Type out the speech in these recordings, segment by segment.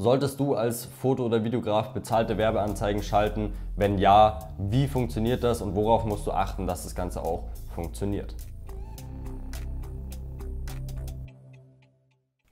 Solltest du als Foto- oder Videograf bezahlte Werbeanzeigen schalten? Wenn ja, wie funktioniert das und worauf musst du achten, dass das Ganze auch funktioniert?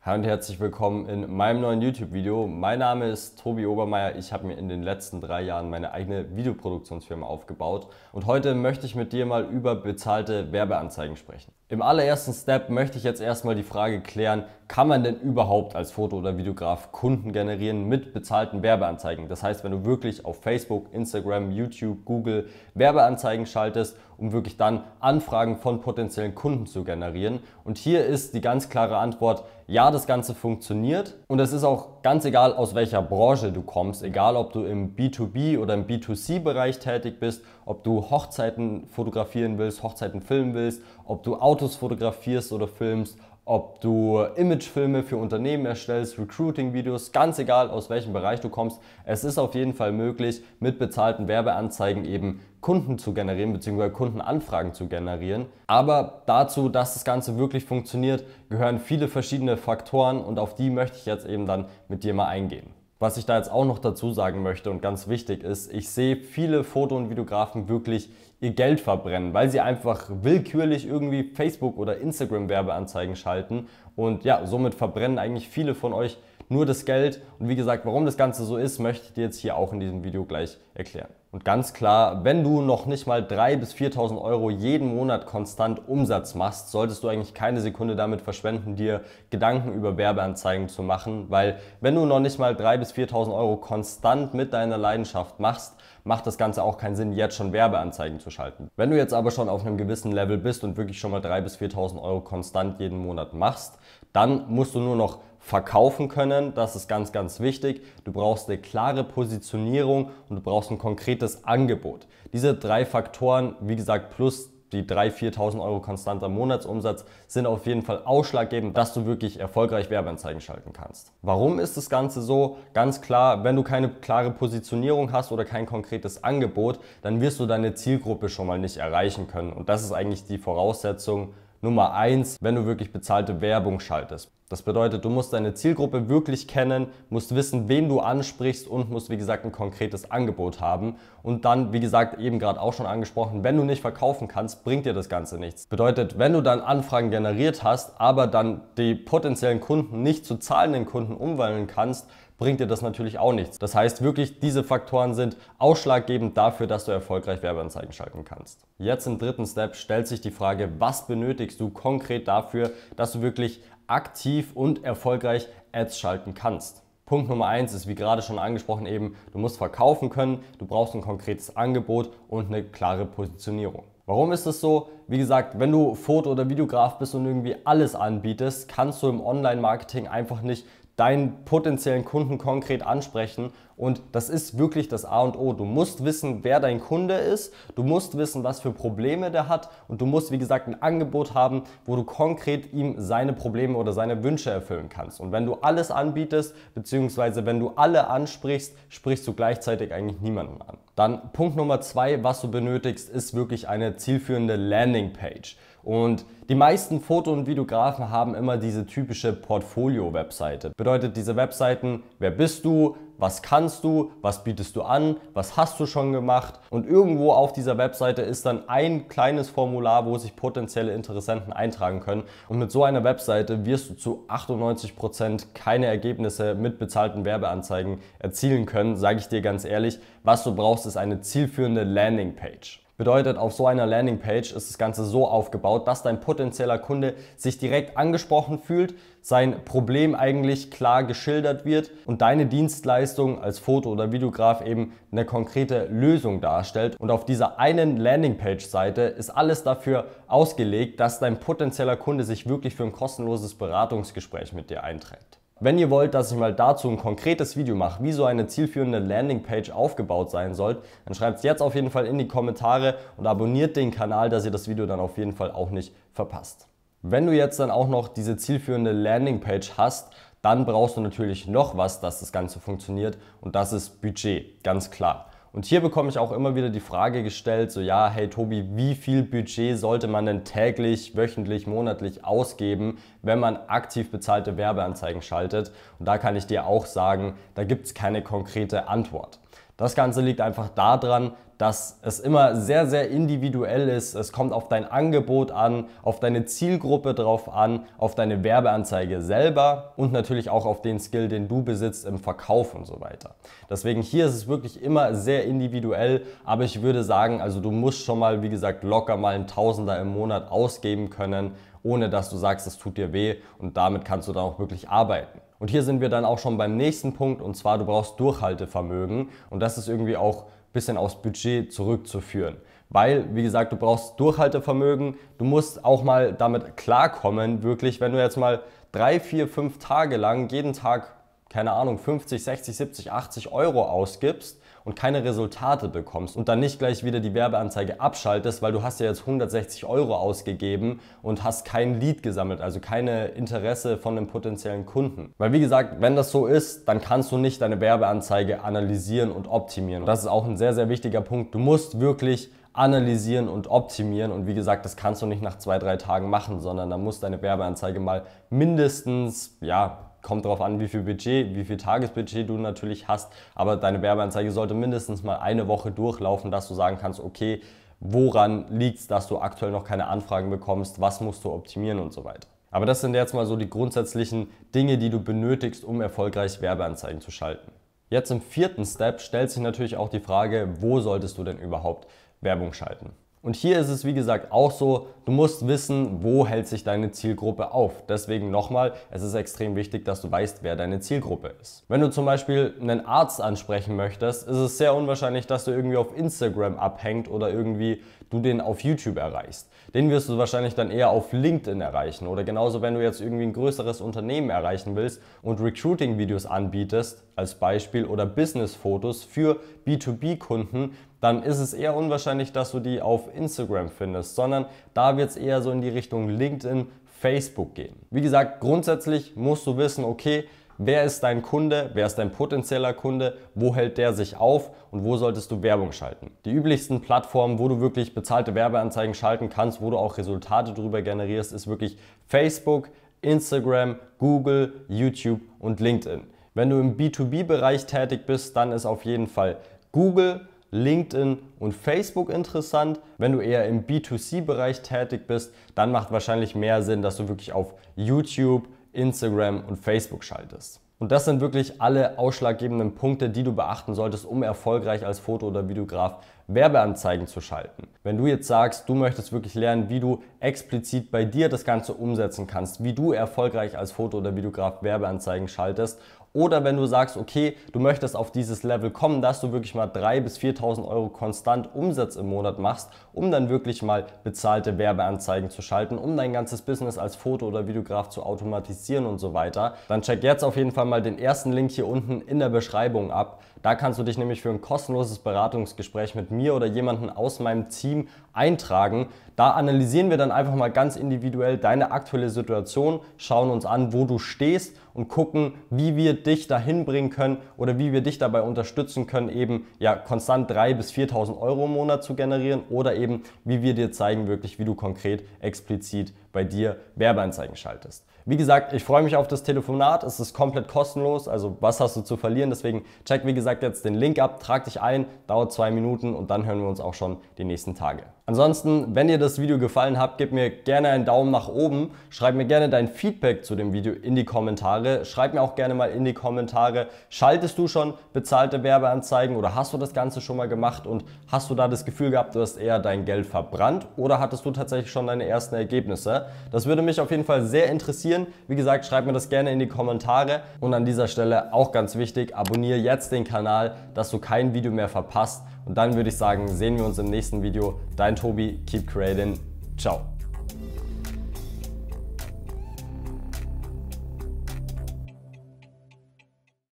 Hi und herzlich willkommen in meinem neuen YouTube-Video. Mein Name ist Tobi Obermeier. Ich habe mir in den letzten drei Jahren meine eigene Videoproduktionsfirma aufgebaut und heute möchte ich mit dir mal über bezahlte Werbeanzeigen sprechen. Im allerersten Step möchte ich jetzt erstmal die Frage klären, kann man denn überhaupt als Foto- oder Videograf Kunden generieren mit bezahlten Werbeanzeigen? Das heißt, wenn du wirklich auf Facebook, Instagram, YouTube, Google Werbeanzeigen schaltest, um wirklich dann Anfragen von potenziellen Kunden zu generieren. Und hier ist die ganz klare Antwort, ja, das Ganze funktioniert. Und es ist auch ganz egal, aus welcher Branche du kommst, egal ob du im B2B oder im B2C-Bereich tätig bist, ob du Hochzeiten fotografieren willst, Hochzeiten filmen willst, ob du Auto Autos fotografierst oder filmst, ob du Imagefilme für Unternehmen erstellst, Recruiting-Videos, ganz egal aus welchem Bereich du kommst, es ist auf jeden Fall möglich, mit bezahlten Werbeanzeigen eben Kunden zu generieren bzw. Kundenanfragen zu generieren. Aber dazu, dass das Ganze wirklich funktioniert, gehören viele verschiedene Faktoren und auf die möchte ich jetzt eben dann mit dir mal eingehen. Was ich da jetzt auch noch dazu sagen möchte und ganz wichtig ist, ich sehe viele Foto- und Videografen wirklich ihr Geld verbrennen, weil sie einfach willkürlich irgendwie Facebook- oder Instagram-Werbeanzeigen schalten. Und ja, somit verbrennen eigentlich viele von euch nur das Geld. Und wie gesagt, warum das Ganze so ist, möchte ich dir jetzt hier auch in diesem Video gleich erklären. Und ganz klar, wenn du noch nicht mal 3.000 bis 4.000 Euro jeden Monat konstant Umsatz machst, solltest du eigentlich keine Sekunde damit verschwenden, dir Gedanken über Werbeanzeigen zu machen, weil wenn du noch nicht mal 3.000 bis 4.000 Euro konstant mit deiner Leidenschaft machst, macht das Ganze auch keinen Sinn, jetzt schon Werbeanzeigen zu schalten. Wenn du jetzt aber schon auf einem gewissen Level bist und wirklich schon mal 3.000 bis 4.000 Euro konstant jeden Monat machst, dann musst du nur noch verkaufen können. Das ist ganz, ganz wichtig. Du brauchst eine klare Positionierung und du brauchst ein konkretes Angebot. Diese drei Faktoren, wie gesagt, plus die 3.000, 4.000 Euro konstanter Monatsumsatz sind auf jeden Fall ausschlaggebend, dass du wirklich erfolgreich Werbeanzeigen schalten kannst. Warum ist das Ganze so? Ganz klar, wenn du keine klare Positionierung hast oder kein konkretes Angebot, dann wirst du deine Zielgruppe schon mal nicht erreichen können. Und das ist eigentlich die Voraussetzung Nummer eins, wenn du wirklich bezahlte Werbung schaltest. Das bedeutet, du musst deine Zielgruppe wirklich kennen, musst wissen, wen du ansprichst und musst, wie gesagt, ein konkretes Angebot haben. Und dann, wie gesagt, eben gerade auch schon angesprochen, wenn du nicht verkaufen kannst, bringt dir das Ganze nichts. Bedeutet, wenn du dann Anfragen generiert hast, aber dann die potenziellen Kunden nicht zu zahlenden Kunden umwandeln kannst, bringt dir das natürlich auch nichts. Das heißt wirklich, diese Faktoren sind ausschlaggebend dafür, dass du erfolgreich Werbeanzeigen schalten kannst. Jetzt im dritten Step stellt sich die Frage, was benötigst du konkret dafür, dass du wirklich aktiv und erfolgreich Ads schalten kannst. Punkt Nummer eins ist, wie gerade schon angesprochen, eben, du musst verkaufen können, du brauchst ein konkretes Angebot und eine klare Positionierung. Warum ist das so? Wie gesagt, wenn du Foto- oder Videograf bist und irgendwie alles anbietest, kannst du im Online-Marketing einfach nicht deinen potenziellen Kunden konkret ansprechen. Und das ist wirklich das A und O. Du musst wissen, wer dein Kunde ist. Du musst wissen, was für Probleme der hat. Und du musst, wie gesagt, ein Angebot haben, wo du konkret ihm seine Probleme oder seine Wünsche erfüllen kannst. Und wenn du alles anbietest, beziehungsweise wenn du alle ansprichst, sprichst du gleichzeitig eigentlich niemanden an. Dann Punkt Nummer zwei, was du benötigst, ist wirklich eine zielführende Landingpage. Und die meisten Foto- und Videografen haben immer diese typische Portfolio-Webseite. Bedeutet diese Webseiten, wer bist du, was kannst du, was bietest du an, was hast du schon gemacht. Und irgendwo auf dieser Webseite ist dann ein kleines Formular, wo sich potenzielle Interessenten eintragen können. Und mit so einer Webseite wirst du zu 98% Prozent keine Ergebnisse mit bezahlten Werbeanzeigen erzielen können, sage ich dir ganz ehrlich. Was du brauchst, ist eine zielführende Landingpage. Bedeutet, auf so einer Landingpage ist das Ganze so aufgebaut, dass dein potenzieller Kunde sich direkt angesprochen fühlt, sein Problem eigentlich klar geschildert wird und deine Dienstleistung als Foto- oder Videograf eben eine konkrete Lösung darstellt. Und auf dieser einen Landingpage-Seite ist alles dafür ausgelegt, dass dein potenzieller Kunde sich wirklich für ein kostenloses Beratungsgespräch mit dir einträgt. Wenn ihr wollt, dass ich mal dazu ein konkretes Video mache, wie so eine zielführende Landingpage aufgebaut sein soll, dann schreibt es jetzt auf jeden Fall in die Kommentare und abonniert den Kanal, dass ihr das Video dann auf jeden Fall auch nicht verpasst. Wenn du jetzt dann auch noch diese zielführende Landingpage hast, dann brauchst du natürlich noch was, dass das Ganze funktioniert und das ist Budget, ganz klar. Und hier bekomme ich auch immer wieder die Frage gestellt, so ja, hey Tobi, wie viel Budget sollte man denn täglich, wöchentlich, monatlich ausgeben, wenn man aktiv bezahlte Werbeanzeigen schaltet? Und da kann ich dir auch sagen, da gibt es keine konkrete Antwort. Das Ganze liegt einfach daran, dass es immer sehr, sehr individuell ist. Es kommt auf dein Angebot an, auf deine Zielgruppe drauf an, auf deine Werbeanzeige selber und natürlich auch auf den Skill, den du besitzt im Verkauf und so weiter. Deswegen hier ist es wirklich immer sehr individuell, aber ich würde sagen, also du musst schon mal, wie gesagt, locker mal einen Tausender im Monat ausgeben können, ohne dass du sagst, es tut dir weh und damit kannst du dann auch wirklich arbeiten. Und hier sind wir dann auch schon beim nächsten Punkt und zwar du brauchst Durchhaltevermögen und das ist irgendwie auch ein bisschen aufs Budget zurückzuführen. Weil, wie gesagt, du brauchst Durchhaltevermögen, du musst auch mal damit klarkommen, wirklich, wenn du jetzt mal drei, vier, fünf Tage lang jeden Tag, keine Ahnung, 50, 60, 70, 80 Euro ausgibst, und keine Resultate bekommst und dann nicht gleich wieder die Werbeanzeige abschaltest, weil du hast ja jetzt 160 Euro ausgegeben und hast kein Lead gesammelt, also keine Interesse von einem potenziellen Kunden. Weil wie gesagt, wenn das so ist, dann kannst du nicht deine Werbeanzeige analysieren und optimieren. Und das ist auch ein sehr, sehr wichtiger Punkt. Du musst wirklich analysieren und optimieren. Und wie gesagt, das kannst du nicht nach zwei, drei Tagen machen, sondern da muss deine Werbeanzeige mal mindestens, ja, kommt darauf an, wie viel Budget, wie viel Tagesbudget du natürlich hast, aber deine Werbeanzeige sollte mindestens mal eine Woche durchlaufen, dass du sagen kannst, okay, woran liegt es, dass du aktuell noch keine Anfragen bekommst, was musst du optimieren und so weiter. Aber das sind jetzt mal so die grundsätzlichen Dinge, die du benötigst, um erfolgreich Werbeanzeigen zu schalten. Jetzt im vierten Step stellt sich natürlich auch die Frage, wo solltest du denn überhaupt Werbung schalten? Und hier ist es wie gesagt auch so, du musst wissen, wo hält sich deine Zielgruppe auf. Deswegen nochmal, es ist extrem wichtig, dass du weißt, wer deine Zielgruppe ist. Wenn du zum Beispiel einen Arzt ansprechen möchtest, ist es sehr unwahrscheinlich, dass du irgendwie auf Instagram abhängt oder irgendwie du den auf YouTube erreichst. Den wirst du wahrscheinlich dann eher auf LinkedIn erreichen oder genauso, wenn du jetzt irgendwie ein größeres Unternehmen erreichen willst und Recruiting-Videos anbietest, als Beispiel oder Business-Fotos für B2B-Kunden, dann ist es eher unwahrscheinlich, dass du die auf Instagram findest, sondern da wird es eher so in die Richtung LinkedIn, Facebook gehen. Wie gesagt, grundsätzlich musst du wissen, okay, wer ist dein Kunde, wer ist dein potenzieller Kunde, wo hält der sich auf und wo solltest du Werbung schalten. Die üblichsten Plattformen, wo du wirklich bezahlte Werbeanzeigen schalten kannst, wo du auch Resultate darüber generierst, ist wirklich Facebook, Instagram, Google, YouTube und LinkedIn. Wenn du im B2B-Bereich tätig bist, dann ist auf jeden Fall Google, LinkedIn und Facebook interessant. Wenn du eher im B2C-Bereich tätig bist, dann macht wahrscheinlich mehr Sinn, dass du wirklich auf YouTube, Instagram und Facebook schaltest. Und das sind wirklich alle ausschlaggebenden Punkte, die du beachten solltest, um erfolgreich als Foto- oder Videograf Werbeanzeigen zu schalten. Wenn du jetzt sagst, du möchtest wirklich lernen, wie du explizit bei dir das Ganze umsetzen kannst, wie du erfolgreich als Foto- oder Videograf Werbeanzeigen schaltest oder wenn du sagst, okay, du möchtest auf dieses Level kommen, dass du wirklich mal 3.000 bis 4.000 Euro konstant Umsatz im Monat machst, um dann wirklich mal bezahlte Werbeanzeigen zu schalten, um dein ganzes Business als Foto- oder Videograf zu automatisieren und so weiter, dann check jetzt auf jeden Fall mal den ersten Link hier unten in der Beschreibung ab. Da kannst du dich nämlich für ein kostenloses Beratungsgespräch mit mir oder jemandem aus meinem Team eintragen. Da analysieren wir dann einfach mal ganz individuell deine aktuelle Situation, schauen uns an, wo du stehst und gucken, wie wir dich dahin bringen können oder wie wir dich dabei unterstützen können, eben ja konstant 3.000 bis 4.000 Euro im Monat zu generieren oder eben wie wir dir zeigen wirklich, wie du konkret explizit bei dir Werbeanzeigen schaltest. Wie gesagt, ich freue mich auf das Telefonat. Es ist komplett kostenlos, also was hast du zu verlieren? Deswegen check, wie gesagt, jetzt den Link ab, trag dich ein, dauert zwei Minuten und dann hören wir uns auch schon die nächsten Tage. Ansonsten, wenn dir das Video gefallen hat, gib mir gerne einen Daumen nach oben, schreib mir gerne dein Feedback zu dem Video in die Kommentare, schreib mir auch gerne mal in die Kommentare, schaltest du schon bezahlte Werbeanzeigen oder hast du das Ganze schon mal gemacht und hast du da das Gefühl gehabt, du hast eher dein Geld verbrannt oder hattest du tatsächlich schon deine ersten Ergebnisse? Das würde mich auf jeden Fall sehr interessieren. Wie gesagt, schreibt mir das gerne in die Kommentare. Und an dieser Stelle auch ganz wichtig, abonniere jetzt den Kanal, dass du kein Video mehr verpasst. Und dann würde ich sagen, sehen wir uns im nächsten Video. Dein Tobi, keep creating. Ciao.